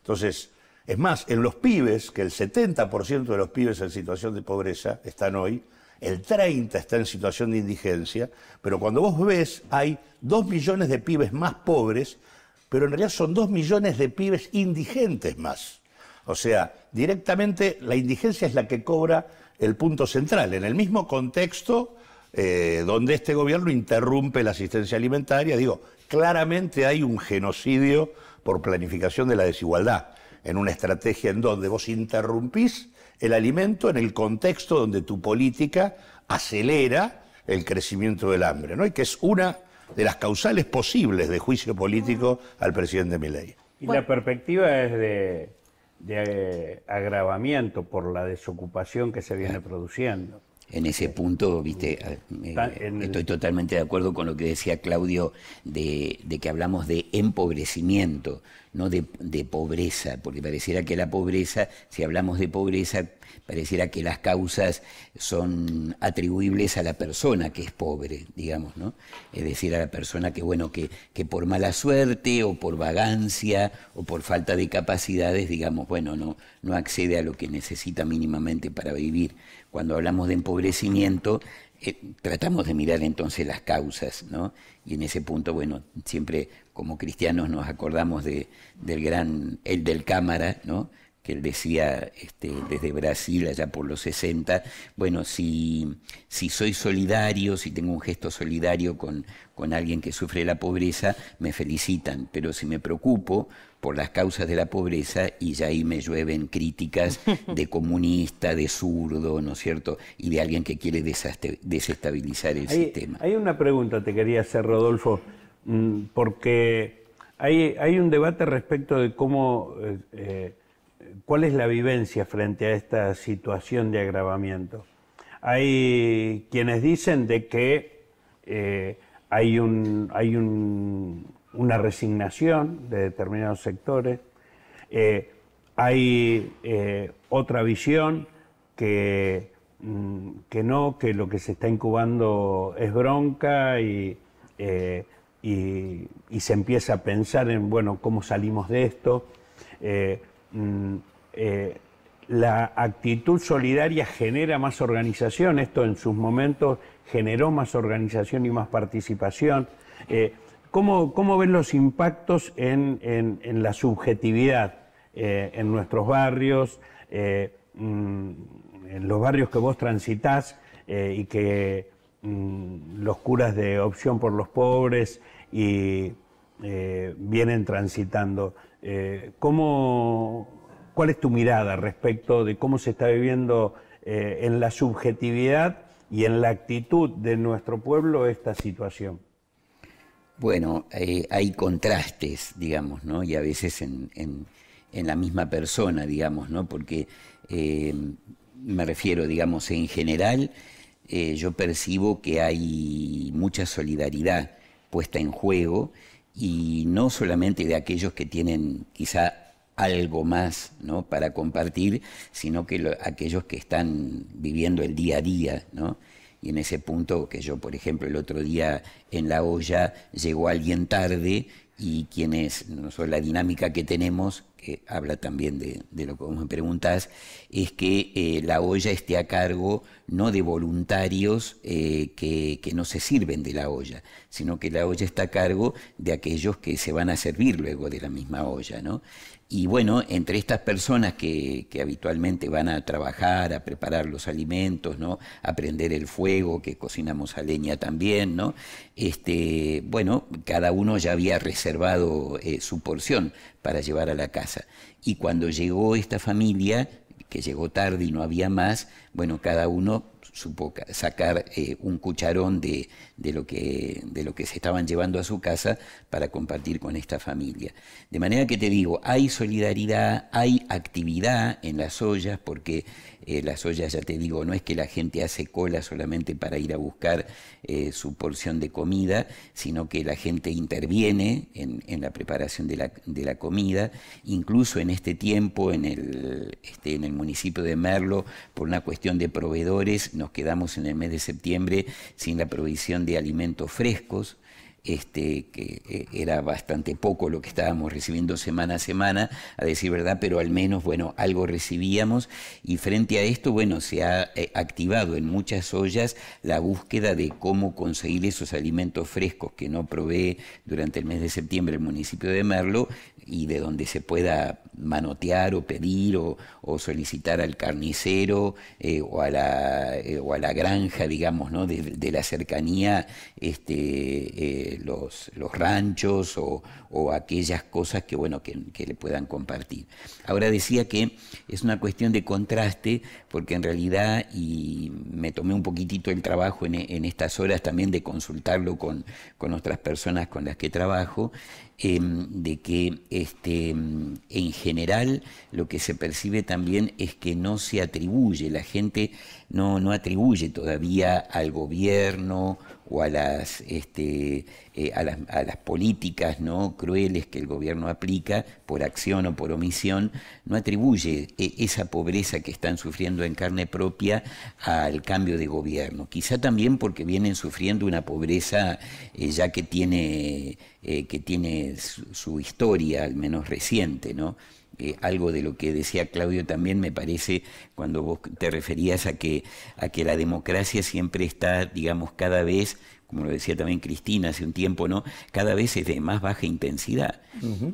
Entonces, es más, en los pibes, que el 70% de los pibes en situación de pobreza están hoy, el 30% está en situación de indigencia, pero cuando vos ves hay 2 millones de pibes más pobres, pero en realidad son 2 millones de pibes indigentes más. O sea, directamente la indigencia es la que cobra el punto central, en el mismo contexto eh, donde este gobierno interrumpe la asistencia alimentaria, digo, claramente hay un genocidio por planificación de la desigualdad en una estrategia en donde vos interrumpís el alimento en el contexto donde tu política acelera el crecimiento del hambre, ¿no? Y que es una de las causales posibles de juicio político al presidente Milei. Y la perspectiva es de agravamiento por la desocupación que se viene eh. produciendo en ese punto, viste, ah, eh, estoy totalmente de acuerdo con lo que decía Claudio de, que hablamos de empobrecimiento, no de, pobreza, porque pareciera que la pobreza, si hablamos de pobreza, pareciera que las causas son atribuibles a la persona que es pobre, digamos, ¿no? Es decir, a la persona que, bueno, que, por mala suerte o por vagancia o por falta de capacidades, digamos, bueno, no, no accede a lo que necesita mínimamente para vivir cuando hablamos de empobrecimiento, eh, tratamos de mirar entonces las causas, ¿no? Y en ese punto, bueno, siempre como cristianos nos acordamos del gran, el del cámara, ¿no? que él decía este, desde Brasil allá por los 60, bueno, si, si soy solidario, si tengo un gesto solidario con, con alguien que sufre la pobreza, me felicitan, pero si me preocupo por las causas de la pobreza y ya ahí me llueven críticas de comunista, de zurdo, ¿no es cierto? Y de alguien que quiere desestabilizar el sistema. Hay una pregunta te quería hacer, Rodolfo, mm, porque hay, hay un debate respecto de cómo eh, eh, ¿Cuál es la vivencia frente a esta situación de agravamiento? Hay quienes dicen de que eh, hay, una resignación de determinados sectores, eh, hay eh, otra visión que, mm, que, no, que lo que se está incubando es bronca y, se empieza a pensar en, bueno, cómo salimos de esto. Mm, eh, la actitud solidaria genera más organización, esto en sus momentos generó más organización y más participación. Eh, ¿cómo, ven los impactos en, la subjetividad eh, en nuestros barrios, mm, en los barrios que vos transitás y que mm, los curas de Opción por los Pobres y, vienen transitando? Eh, ¿cómo, ¿Cuál es tu mirada respecto de cómo se está viviendo eh, en la subjetividad y en la actitud de nuestro pueblo esta situación? Bueno, eh, hay contrastes, digamos, ¿no? Y a veces en, en la misma persona, digamos, ¿no? Porque me refiero, digamos, en general, yo percibo que hay mucha solidaridad puesta en juego y no solamente de aquellos que tienen quizá algo más ¿no? para compartir, sino que aquellos que están viviendo el día a día. ¿no? Y en ese punto que yo, por ejemplo, el otro día en la olla llegó alguien tarde y quién es, la dinámica que tenemos, que habla también de, lo que vos me preguntás, es que eh, la olla esté a cargo no de voluntarios eh, que, que, no se sirven de la olla, sino que la olla está a cargo de aquellos que se van a servir luego de la misma olla, ¿no? Y bueno, entre estas personas que, habitualmente van a trabajar, a preparar los alimentos, ¿no? a prender el fuego, que cocinamos a leña también, ¿no? Este, bueno, cada uno ya había reservado eh, su porción para llevar a la casa. Y cuando llegó esta familia, que llegó tarde y no había más, bueno, cada uno sacar eh, un cucharón de, de, lo que, de lo que se estaban llevando a su casa para compartir con esta familia. De manera que te digo, hay solidaridad, hay actividad en las ollas, porque eh, las ollas, ya te digo, no es que la gente hace cola solamente para ir a buscar eh, su porción de comida, sino que la gente interviene en, la preparación de la, comida, incluso en este tiempo este, en el municipio de Merlo, por una cuestión de proveedores, nos quedamos en el mes de septiembre sin la provisión de alimentos frescos este, que eh, era bastante poco lo que estábamos recibiendo semana a semana, a decir verdad, pero al menos, bueno, algo recibíamos y frente a esto, bueno, se ha eh, activado en muchas ollas la búsqueda de cómo conseguir esos alimentos frescos que no provee durante el mes de septiembre el municipio de Merlo, y de donde se pueda manotear o pedir o, solicitar al carnicero eh, eh, o, a la, granja, digamos, ¿no? de, la cercanía, este, eh, los, los ranchos o, aquellas cosas que, bueno, que, le puedan compartir. Ahora decía que es una cuestión de contraste porque en realidad, y me tomé un poquitito el trabajo en, estas horas también de consultarlo con, con otras personas con las que trabajo, Em, de que este, em, en general lo que se percibe también es que no se atribuye, la gente no, no atribuye todavía al gobierno o este, eh, a las, a las, políticas ¿no? crueles que el gobierno aplica por acción o por omisión, no atribuye eh, esa pobreza que están sufriendo en carne propia al cambio de gobierno. Quizá también porque vienen sufriendo una pobreza eh, ya que tiene, que tiene su, su historia, al menos reciente, ¿no? algo de lo que decía Claudio también me parece cuando vos te referías a que, a que la democracia siempre está, digamos, cada vez, como lo decía también Cristina hace un tiempo, ¿no? Cada vez es de más baja intensidad.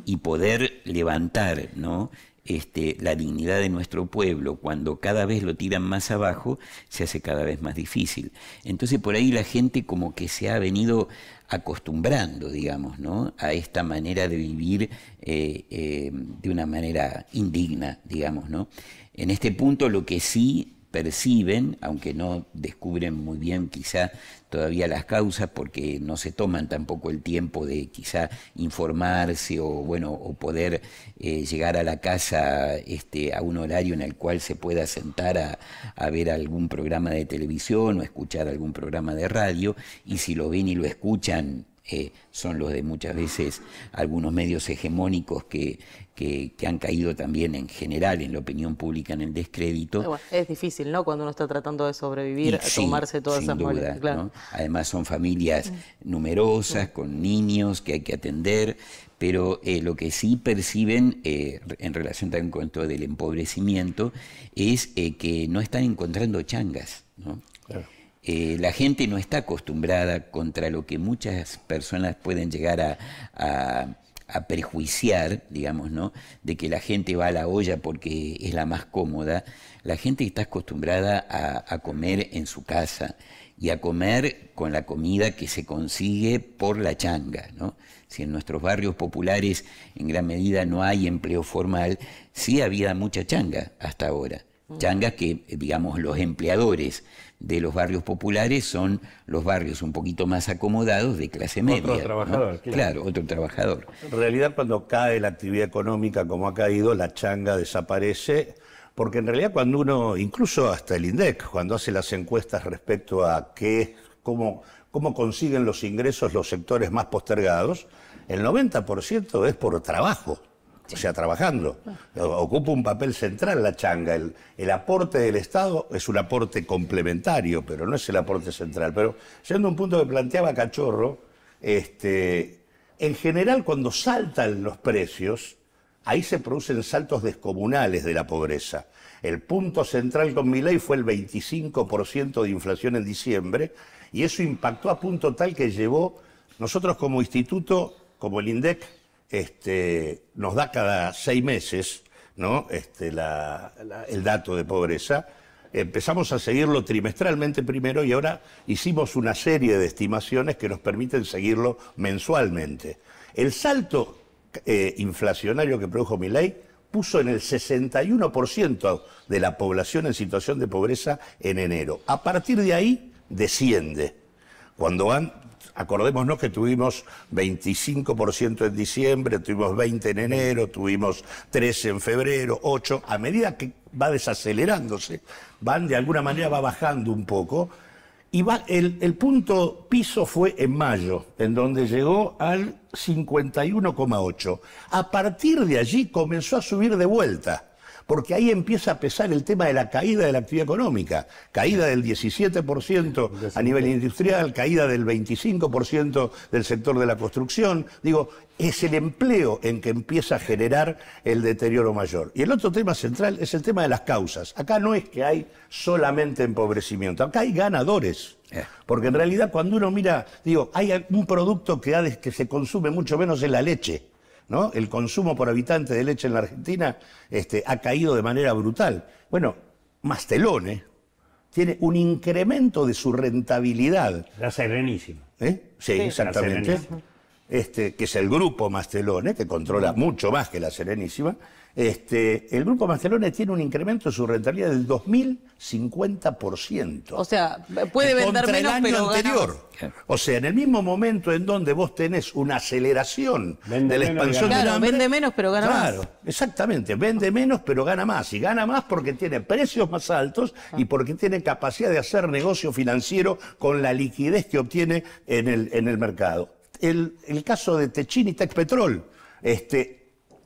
Y poder levantar, ¿no? Este, la dignidad de nuestro pueblo, cuando cada vez lo tiran más abajo, se hace cada vez más difícil. Entonces por ahí la gente como que se ha venido acostumbrando, digamos, ¿no? a esta manera de vivir eh, eh, de una manera indigna, digamos. ¿no? En este punto lo que sí perciben, aunque no descubren muy bien quizá todavía las causas porque no se toman tampoco el tiempo de quizá informarse o bueno o poder eh, llegar a la casa este, a un horario en el cual se pueda sentar a, ver algún programa de televisión o escuchar algún programa de radio y si lo ven y lo escuchan eh, son los de muchas veces algunos medios hegemónicos que, que, han caído también en general en la opinión pública en el descrédito. es difícil, ¿no? Cuando uno está tratando de sobrevivir, tomarse todas esas Claro. Además son familias mm. numerosas, mm. con niños que hay que atender, pero eh, lo que sí perciben eh, en relación también con todo del empobrecimiento es que no están encontrando changas. ¿no? Claro. Eh, la gente no está acostumbrada contra lo que muchas personas pueden llegar a, prejuiciar, perjuiciar, digamos, ¿no? De que la gente va a la olla porque es la más cómoda. La gente está acostumbrada a, comer en su casa y a comer con la comida que se consigue por la changa. ¿no? Si en nuestros barrios populares en gran medida no hay empleo formal, sí había mucha changa hasta ahora. Mm. Changa que, digamos, los empleadores de los barrios populares son los barrios un poquito más acomodados de clase media. Otro trabajador, claro. otro trabajador. En realidad, cuando cae la actividad económica como ha caído, la changa desaparece, porque en realidad cuando uno, incluso hasta el INDEC, cuando hace las encuestas respecto a qué, cómo, cómo consiguen los ingresos los sectores más postergados, el 90% es por trabajo o sea, trabajando. Ocupa un papel central la changa. El, el, aporte del Estado es un aporte complementario, pero no es el aporte central. Pero siendo a un punto que planteaba Cachorro, este, en general cuando saltan los precios, ahí se producen saltos descomunales de la pobreza. El punto central con mi ley fue el 25% de inflación en diciembre y eso impactó a punto tal que llevó nosotros como instituto, como el INDEC, este, nos da cada seis meses este, el dato de pobreza. Empezamos a seguirlo trimestralmente primero y ahora hicimos una serie de estimaciones que nos permiten seguirlo mensualmente. El salto eh, inflacionario que produjo mi ley puso en el 61% de la población en situación de pobreza en enero. A partir de ahí desciende. Cuando van Acordémonos que tuvimos 25% en diciembre, tuvimos 20 en enero, tuvimos 13 en febrero, 8. A medida que va desacelerándose, van de alguna manera va bajando un poco. Y va, el punto piso fue en mayo, en donde llegó al 51,8. A partir de allí comenzó a subir de vuelta porque ahí empieza a pesar el tema de la caída de la actividad económica, caída del 17% a nivel industrial, caída del 25% del sector de la construcción, digo, es el empleo en que empieza a generar el deterioro mayor. Y el otro tema central es el tema de las causas. Acá no es que hay solamente empobrecimiento, acá hay ganadores. Eh. Porque en realidad cuando uno mira, digo, hay un producto que, que se consume mucho menos en la leche. El consumo por habitante de leche en la Argentina este, ha caído de manera brutal. Bueno, Mastelone tiene un incremento de su rentabilidad. La Serenísima. ¿Eh? Sí, exactamente. Este, que es el grupo Mastelone, que controla mm. mucho más que la Serenísima, este, el Grupo Mastelone tiene un incremento en su rentabilidad del 2050%. O sea, puede vender menos, pero anterior. O sea, en el mismo momento en donde vos tenés una aceleración de la expansión claro, vende menos, pero gana más. Claro, exactamente. Vende menos, pero gana más. Y gana más porque tiene precios más altos ah. y porque tiene capacidad de hacer negocio financiero con la liquidez que obtiene en el, mercado. El, el caso de Techini Tech Petrol. Este,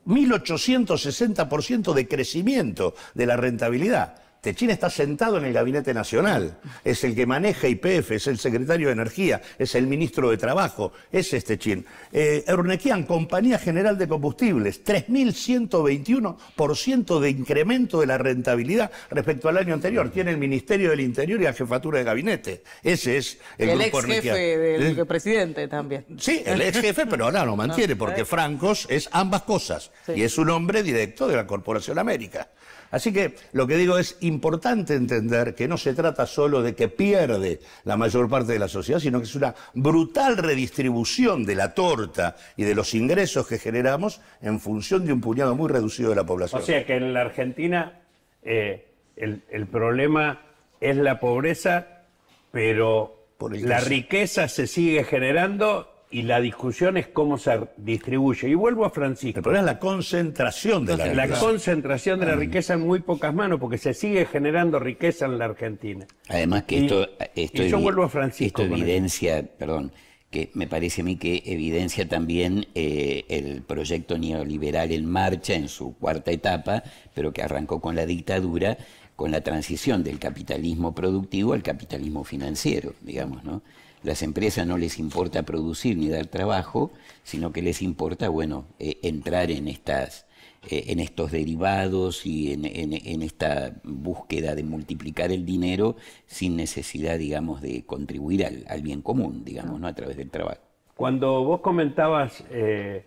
1860% de crecimiento de la rentabilidad. Techín está sentado en el Gabinete Nacional, es el que maneja IPF, es el secretario de Energía, es el ministro de Trabajo, es este Chin. Eh, Ernequian, Compañía General de Combustibles, 3.121% de incremento de la rentabilidad respecto al año anterior. Tiene el Ministerio del Interior y la Jefatura de Gabinete. Ese es el, el ex jefe del ¿Eh? presidente también. Sí, el ex jefe, pero ahora lo mantiene, ah, porque Francos es ambas cosas y es un hombre directo de la Corporación América. Así que lo que digo es importante entender que no se trata solo de que pierde la mayor parte de la sociedad, sino que es una brutal redistribución de la torta y de los ingresos que generamos en función de un puñado muy reducido de la población. O sea que en la Argentina eh, el problema es la pobreza, pero la riqueza se sigue generando y la discusión es cómo se distribuye. Y vuelvo a Francisco. El problema es la concentración de la riqueza. La concentración de la mm. riqueza en muy pocas manos, porque se sigue generando riqueza en la Argentina. Además que esto, esto vuelvo a Francisco. evidencia, perdón, que me parece a mí que evidencia también eh, el proyecto neoliberal en marcha en su cuarta etapa, pero que arrancó con la dictadura, con la transición del capitalismo productivo al capitalismo financiero, digamos, ¿no? las empresas no les importa producir ni dar trabajo, sino que les importa, bueno, eh, entrar en estas eh, en estos derivados y en, esta búsqueda de multiplicar el dinero sin necesidad, digamos, de contribuir al, bien común, digamos, ¿no? a través del trabajo. Cuando vos comentabas, eh,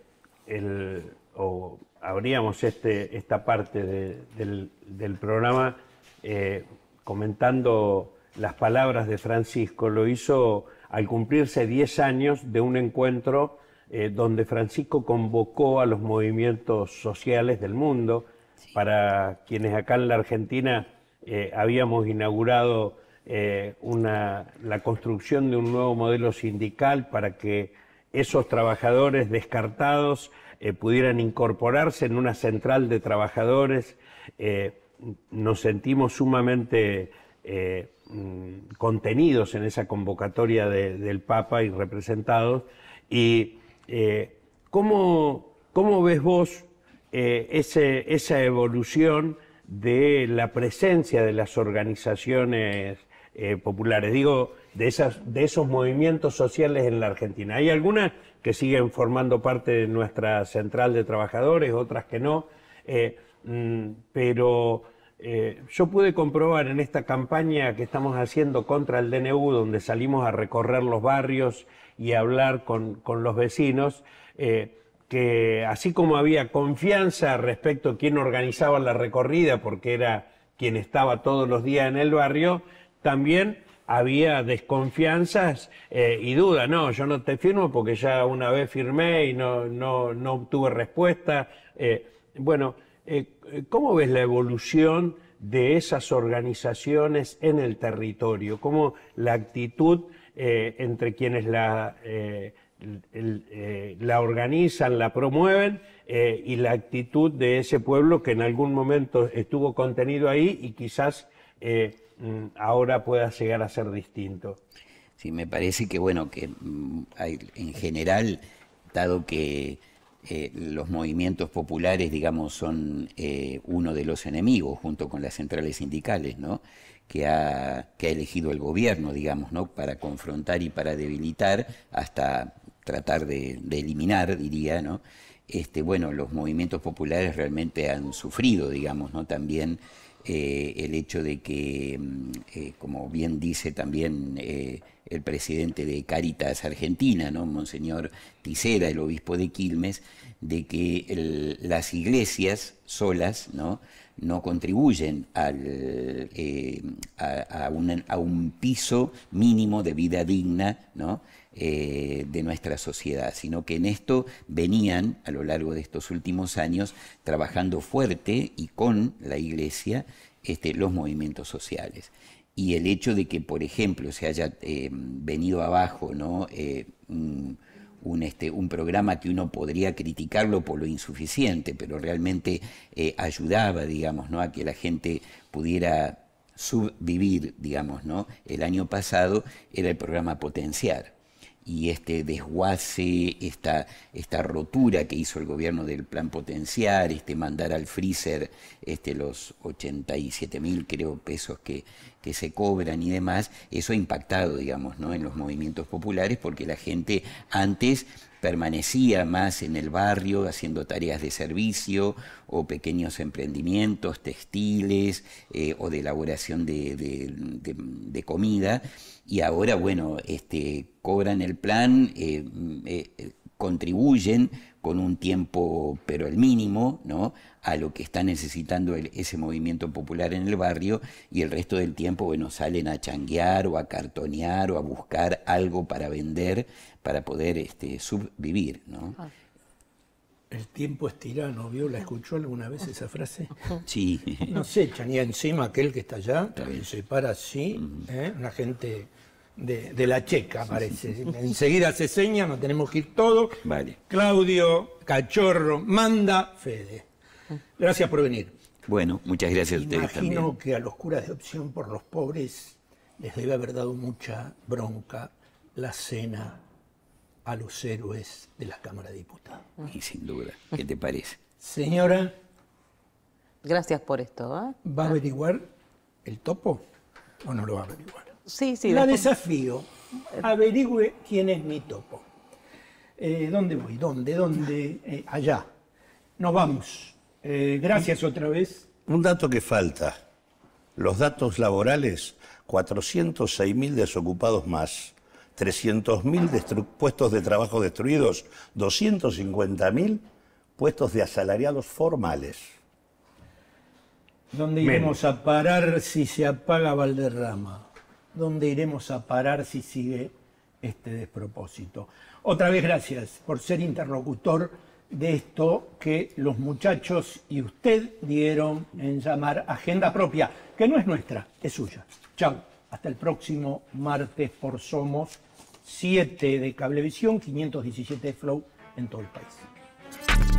o abríamos este, esta parte del, del, programa comentando las palabras de Francisco, lo hizo al cumplirse 10 años de un encuentro eh, donde Francisco convocó a los movimientos sociales del mundo, para quienes acá en la Argentina eh, habíamos inaugurado eh, la construcción de un nuevo modelo sindical para que esos trabajadores descartados pudieran incorporarse en una central de trabajadores. nos sentimos sumamente contenidos en esa convocatoria del Papa y representados. Y eh, ¿cómo, ves vos eh, ese, esa evolución de la presencia de las organizaciones eh, populares? Digo, de, esas, de esos movimientos sociales en la Argentina. Hay algunas que siguen formando parte de nuestra central de trabajadores, otras que no, mm, pero eh, yo pude comprobar en esta campaña que estamos haciendo contra el DNU, donde salimos a recorrer los barrios y hablar con, los vecinos, eh, que así como había confianza respecto a quién organizaba la recorrida, porque era quien estaba todos los días en el barrio, también había desconfianzas eh, y dudas. No, yo no te firmo porque ya una vez firmé y no, no, no obtuve respuesta. bueno, eh, eh, ¿Cómo ves la evolución de esas organizaciones en el territorio? ¿Cómo la actitud eh, entre quienes la, organizan, la promueven y la actitud de ese pueblo que en algún momento estuvo contenido ahí y quizás mm, ahora pueda llegar a ser distinto? Sí, me parece que bueno, que mm, en general, dado que eh, los movimientos populares, digamos, son eh, uno de los enemigos, junto con las centrales sindicales, ¿no? Que ha, que ha elegido el gobierno, digamos, ¿no? Para confrontar y para debilitar, hasta tratar de, de eliminar, diría, ¿no? Este, bueno, los movimientos populares realmente han sufrido, digamos, ¿no? También eh, el hecho de que, mm, eh, como bien dice también eh, el presidente de Caritas Argentina, ¿no? Monseñor Tisera, el obispo de Quilmes, de que las iglesias solas ¿no? no contribuyen al, a, un, a, un, piso mínimo de vida digna, ¿no? Eh, de nuestra sociedad, sino que en esto venían a lo largo de estos últimos años trabajando fuerte y con la Iglesia este, los movimientos sociales. Y el hecho de que, por ejemplo, se haya eh, venido abajo ¿no? Eh, este, un, programa que uno podría criticarlo por lo insuficiente, pero realmente ayudaba, digamos, ¿no? a que la gente pudiera subvivir, digamos, ¿no? El año pasado era el programa Potenciar, y este desguace, esta, esta rotura que hizo el gobierno del plan potenciar, este mandar al freezer este, los 87 mil, creo, pesos que, que se cobran y demás, eso ha impactado, digamos, ¿no? en los movimientos populares, porque la gente antes permanecía más en el barrio haciendo tareas de servicio o pequeños emprendimientos textiles eh, o de elaboración de, comida. Y ahora, bueno, este, cobran el plan, eh, eh, contribuyen con un tiempo, pero el mínimo, ¿no? a lo que está necesitando ese movimiento popular en el barrio y el resto del tiempo, bueno, salen a changuear o a cartonear o a buscar algo para vender para poder este, subvivir. ¿no? Ah. El tiempo es tirano, la ¿Escuchó alguna vez esa frase? Sí. No se echan encima aquel que está allá, se para así, ¿eh? una gente de, la Checa, parece. Enseguida se seña, nos tenemos que ir todos. Vale. Claudio, Cachorro, manda, Fede. Gracias por venir. Bueno, muchas gracias a ustedes también. Imagino que a los curas de opción por los pobres les debe haber dado mucha bronca la cena a los héroes de la Cámara de Diputados. Y sin duda, ¿qué te parece? Señora. Gracias por esto. ¿eh? ¿Va a averiguar el topo o no lo va a averiguar? Sí, La desafío. Eh. Averigüe quién es mi topo. Eh, ¿Dónde voy? ¿Dónde? ¿Dónde? Eh, allá. Nos vamos. gracias otra vez. Un dato que falta. Los datos laborales, 406.000 desocupados más, 300.000 puestos de trabajo destruidos, 250.000 puestos de asalariados formales. ¿Dónde iremos a parar si se apaga Valderrama? dónde iremos a parar si sigue este despropósito. Otra vez gracias por ser interlocutor de esto que los muchachos y usted dieron en llamar agenda propia, que no es nuestra, es suya. Chau, hasta el próximo martes por Somos 7 de Cablevisión, 517 de Flow en todo el país.